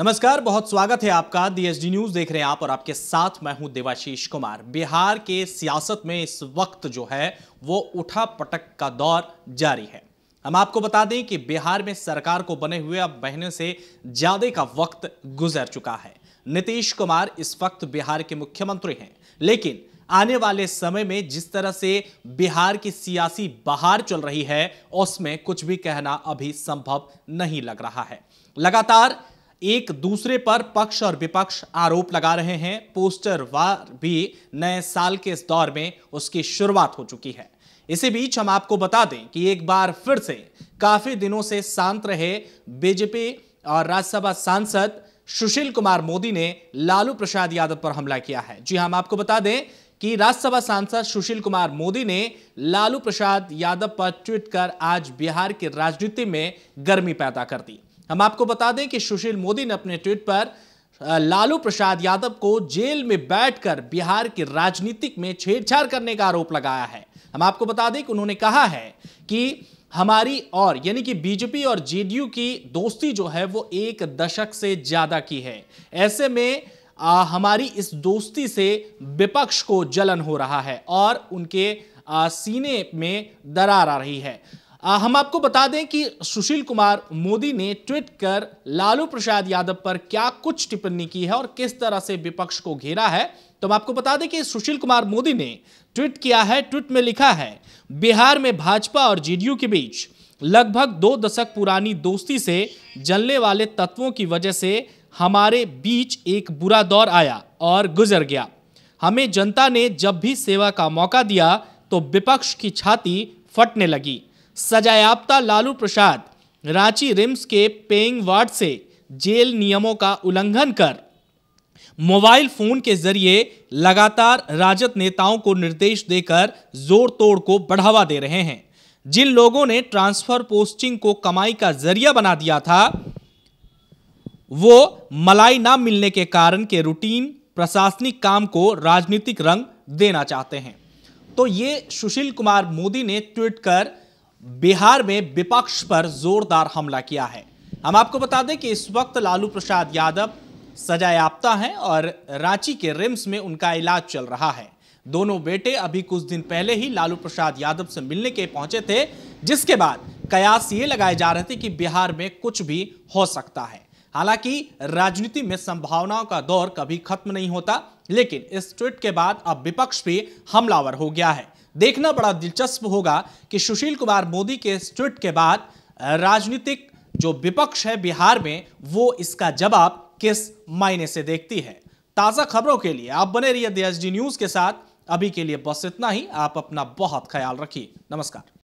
नमस्कार बहुत स्वागत है आपका डीएसडी न्यूज देख रहे हैं आप और आपके साथ मैं हूं देवाशीष कुमार बिहार के सियासत में इस वक्त जो है वो उठा पटक का दौर जारी है हम आपको बता दें कि बिहार में सरकार को बने हुए अब महीने से ज्यादा का वक्त गुजर चुका है नीतीश कुमार इस वक्त बिहार के मुख्यमंत्री हैं लेकिन आने वाले समय में जिस तरह से बिहार की सियासी बहार चल रही है उसमें कुछ भी कहना अभी संभव नहीं लग रहा है लगातार एक दूसरे पर पक्ष और विपक्ष आरोप लगा रहे हैं पोस्टर वार भी नए साल के इस दौर में उसकी शुरुआत हो चुकी है इसी बीच हम आपको बता दें कि एक बार फिर से काफी दिनों से शांत रहे बीजेपी और राज्यसभा सांसद सुशील कुमार मोदी ने लालू प्रसाद यादव पर हमला किया है जी हाँ, हम आपको बता दें कि राज्यसभा सांसद सुशील कुमार मोदी ने लालू प्रसाद यादव पर ट्वीट कर आज बिहार की राजनीति में गर्मी पैदा कर दी हम आपको बता दें कि सुशील मोदी ने अपने ट्वीट पर लालू प्रसाद यादव को जेल में बैठकर बिहार की राजनीतिक में छेड़छाड़ करने का आरोप लगाया है हम आपको बता दें कि उन्होंने कहा है कि हमारी और यानी कि बीजेपी और जेडीयू की दोस्ती जो है वो एक दशक से ज्यादा की है ऐसे में आ, हमारी इस दोस्ती से विपक्ष को जलन हो रहा है और उनके आ, सीने में दरार आ रही है हम आपको बता दें कि सुशील कुमार मोदी ने ट्वीट कर लालू प्रसाद यादव पर क्या कुछ टिप्पणी की है और किस तरह से विपक्ष को घेरा है तो हम आपको बता दें कि सुशील कुमार मोदी ने ट्वीट किया है ट्वीट में लिखा है बिहार में भाजपा और जेडीयू के बीच लगभग दो दशक पुरानी दोस्ती से जलने वाले तत्वों की वजह से हमारे बीच एक बुरा दौर आया और गुजर गया हमें जनता ने जब भी सेवा का मौका दिया तो विपक्ष की छाती फटने लगी सजायाफ्ता लालू प्रसाद रांची रिम्स के पेइंग वार्ड से जेल नियमों का उल्लंघन कर मोबाइल फोन के जरिए लगातार राजद नेताओं को निर्देश देकर जोड़ तोड़ को बढ़ावा दे रहे हैं जिन लोगों ने ट्रांसफर पोस्टिंग को कमाई का जरिया बना दिया था वो मलाई ना मिलने के कारण के रूटीन प्रशासनिक काम को राजनीतिक रंग देना चाहते हैं तो ये सुशील कुमार मोदी ने ट्वीट कर बिहार में विपक्ष पर जोरदार हमला किया है हम आपको बता दें कि इस वक्त लालू प्रसाद यादव सजायाप्ता हैं और रांची के रिम्स में उनका इलाज चल रहा है दोनों बेटे अभी कुछ दिन पहले ही लालू प्रसाद यादव से मिलने के पहुंचे थे जिसके बाद कयास ये लगाए जा रहे थे कि बिहार में कुछ भी हो सकता है हालांकि राजनीति में संभावनाओं का दौर कभी खत्म नहीं होता लेकिन इस ट्वीट के बाद अब विपक्ष भी हमलावर हो गया है देखना बड़ा दिलचस्प होगा कि सुशील कुमार मोदी के इस ट्वीट के बाद राजनीतिक जो विपक्ष है बिहार में वो इसका जवाब किस मायने से देखती है ताज़ा खबरों के लिए आप बने रहिए है न्यूज़ के साथ अभी के लिए बस इतना ही आप अपना बहुत ख्याल रखिए नमस्कार